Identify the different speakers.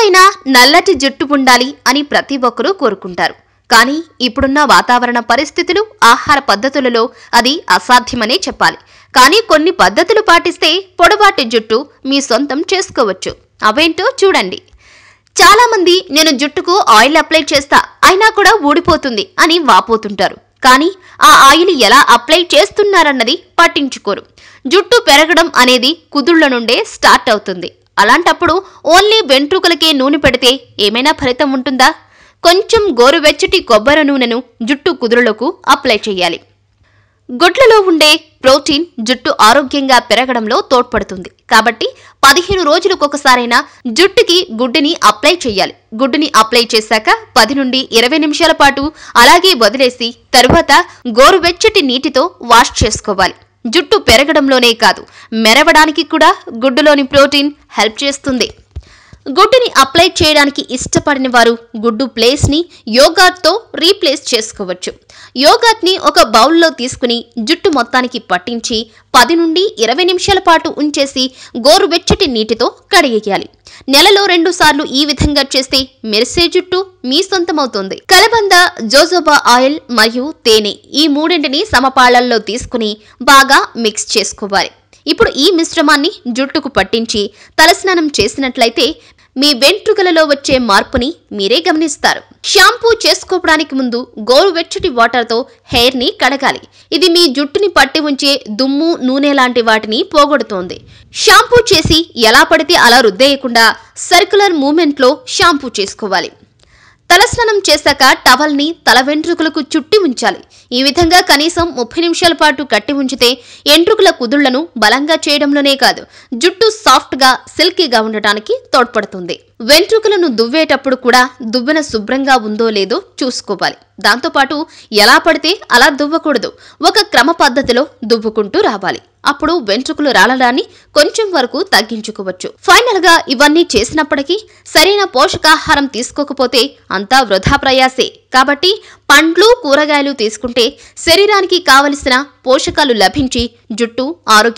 Speaker 1: ఎప్పుడైనా నల్లటి జుట్టు ఉండాలి అని ప్రతి ఒక్కరూ కోరుకుంటారు కానీ ఇప్పుడున్న వాతావరణ పరిస్థితులు ఆహార పద్ధతులలో అది అసాధ్యమనే చెప్పాలి కానీ కొన్ని పద్ధతులు పాటిస్తే పొడవాటి జుట్టు మీ సొంతం చేసుకోవచ్చు అవేంటో చూడండి చాలామంది నేను జుట్టుకు ఆయిల్ అప్లై చేస్తా అయినా కూడా ఊడిపోతుంది అని వాపోతుంటారు కానీ ఆ ఆయిల్ ఎలా అప్లై చేస్తున్నారన్నది పట్టించుకోరు జుట్టు పెరగడం అనేది కుదుళ్ల నుండే స్టార్ట్ అవుతుంది అలాంటప్పుడు ఓన్లీ వెంట్రుకలకే నూనె పెడితే ఏమైనా ఫలితం ఉంటుందా కొంచెం గోరువెచ్చటి కొబ్బరి నూనెను జుట్టు కుదురులకు అప్లై చేయాలి గుడ్లలో ఉండే ప్రోటీన్ జుట్టు ఆరోగ్యంగా పెరగడంలో తోడ్పడుతుంది కాబట్టి పదిహేను రోజులకొకసారైనా జుట్టుకి గుడ్డుని అప్లై చేయాలి గుడ్డుని అప్లై చేశాక పది నుండి ఇరవై నిమిషాల పాటు అలాగే వదిలేసి తరువాత గోరువెచ్చటి నీటితో వాష్ చేసుకోవాలి జుట్టు పెరగడంలోనే కాదు మెరవడానికి కూడా గుడ్డులోని ప్రోటీన్ హెల్ప్ చేస్తుంది గుడ్డుని అప్లై చేయడానికి ఇష్టపడిన వారు గుడ్డు ప్లేస్ని యోగాట్తో రీప్లేస్ చేసుకోవచ్చు ని ఒక బౌల్లో తీసుకుని జుట్టు మొత్తానికి పట్టించి పది నుండి ఇరవై నిమిషాల పాటు ఉంచేసి గోరువెచ్చటి నీటితో కడిగేయాలి నెలలో రెండు సార్లు ఈ విధంగా చేస్తే మెరిసే జుట్టు మీ సొంతమవుతుంది కలబంద జోజోబా ఆయిల్ మరియు తేనె ఈ మూడింటిని సమపాళల్లో తీసుకుని బాగా మిక్స్ చేసుకోవాలి ఇప్పుడు ఈ మిశ్రమాన్ని జుట్టుకు పట్టించి తలస్నానం చేసినట్లయితే మీ వెంట్రుకలలో వచ్చే మార్పుని మీరే గమనిస్తారు షాంపూ చేసుకోవడానికి ముందు గోరువెచ్చటి వాటర్తో హెయిర్ని కడగాలి ఇది మీ జుట్టుని పట్టి ఉంచే దుమ్ము నూనె లాంటి వాటిని పోగొడుతోంది షాంపూ చేసి ఎలా పడితే అలా రుద్దేయకుండా సర్క్యులర్ మూమెంట్లో షాంపూ చేసుకోవాలి తలస్నానం చేశాక టవల్ని తల వెంట్రుకలకు చుట్టి ఉంచాలి ఈ విధంగా కనీసం ముప్పై నిమిషాల పాటు కట్టి ఉంచితే ఎంట్రుకల కుదుళ్లను బలంగా చేయడంలోనే కాదు జుట్టు సాఫ్ట్గా సిల్కీగా ఉండటానికి తోడ్పడుతుంది వెంట్రుకలను దువ్వేటప్పుడు కూడా దువ్వెన శుభ్రంగా ఉందో లేదో చూసుకోవాలి దాంతోపాటు ఎలా పడితే అలా దువ్వకూడదు ఒక క్రమ పద్ధతిలో దువ్వుకుంటూ రావాలి అప్పుడు వెంట్రుకలు రాలడాన్ని కొంచెం వరకు తగ్గించుకోవచ్చు ఫైనల్ గా ఇవన్నీ చేసినప్పటికీ సరైన పోషకాహారం తీసుకోకపోతే అంతా వృధా ప్రయాసే కాబట్టి పండ్లు కూరగాయలు తీసుకుంటే శరీరానికి కావలసిన పోషకాలు లభించి జుట్టు ఆరోగ్యం